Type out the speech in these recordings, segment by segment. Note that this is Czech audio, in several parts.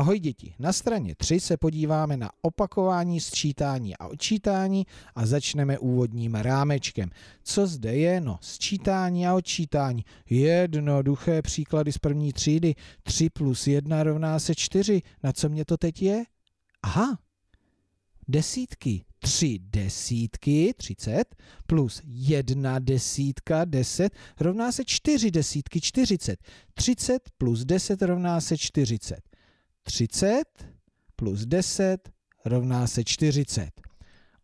Ahoj děti, na straně 3 se podíváme na opakování, sčítání a odčítání a začneme úvodním rámečkem. Co zde je? No, sčítání a odčítání. Jednoduché příklady z první třídy. 3 plus 1 rovná se 4. Na co mě to teď je? Aha, desítky. 3 desítky, 30, plus 1 desítka, 10, rovná se 4 desítky, 40. 30 plus 10 rovná se 40. 30 plus 10 rovná se 40.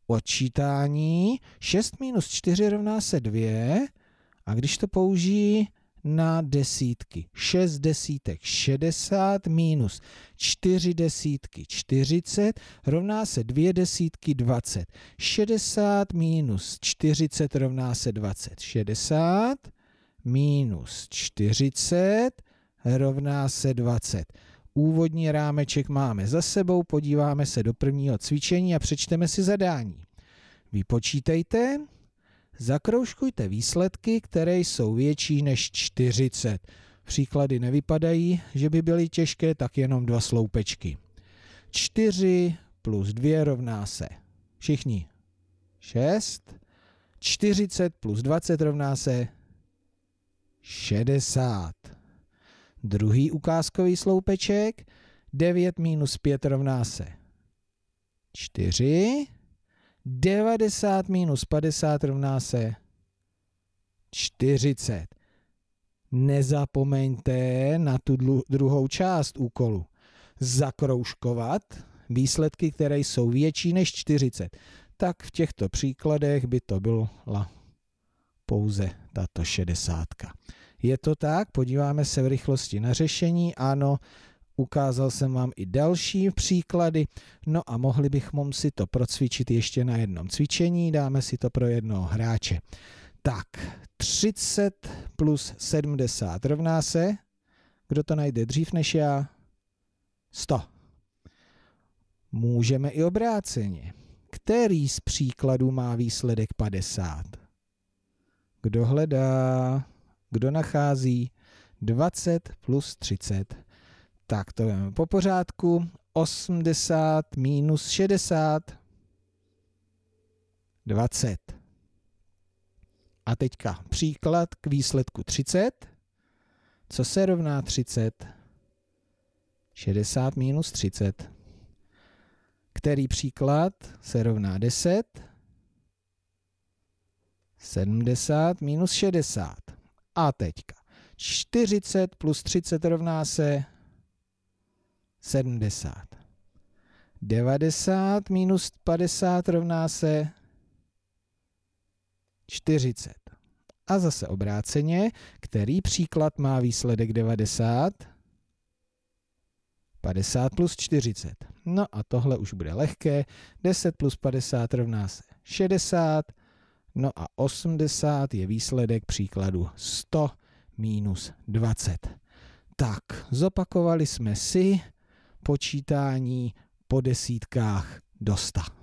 Odčítání 6 minus 4 rovná se 2 a když to použijí na desítky. 6 desítek 60 minus 4 desítky 40 rovná se 2 desítky 20. 60 minus 40 rovná se 20. 60 minus 40 rovná se 20. Úvodní rámeček máme za sebou, podíváme se do prvního cvičení a přečteme si zadání. Vypočítejte, zakroužkujte výsledky, které jsou větší než 40. Příklady nevypadají, že by byly těžké, tak jenom dva sloupečky. 4 plus 2 rovná se. Všichni. 6. 40 plus 20 rovná se 60. Druhý ukázkový sloupeček, 9 minus 5 rovná se 4, 90 minus 50 rovná se 40. Nezapomeňte na tu druhou část úkolu. Zakroužkovat výsledky, které jsou větší než 40. Tak v těchto příkladech by to byla pouze tato šedesátka. Je to tak, podíváme se v rychlosti na řešení, ano, ukázal jsem vám i další příklady, no a mohli bychom si to procvičit ještě na jednom cvičení, dáme si to pro jednoho hráče. Tak, 30 plus 70 rovná se, kdo to najde dřív než já? 100. Můžeme i obráceně. Který z příkladů má výsledek 50? Kdo hledá? kdo nachází 20 plus 30. Tak to jdeme po pořádku. 80 minus 60. 20. A teďka příklad k výsledku 30. Co se rovná 30? 60 minus 30. Který příklad se rovná 10? 70 minus 60. A teďka. 40 plus 30 rovná se 70. 90 minus 50 rovná se 40. A zase obráceně, který příklad má výsledek 90? 50 plus 40. No a tohle už bude lehké. 10 plus 50 rovná se 60. No a 80 je výsledek příkladu 100 minus 20. Tak, zopakovali jsme si počítání po desítkách do 100.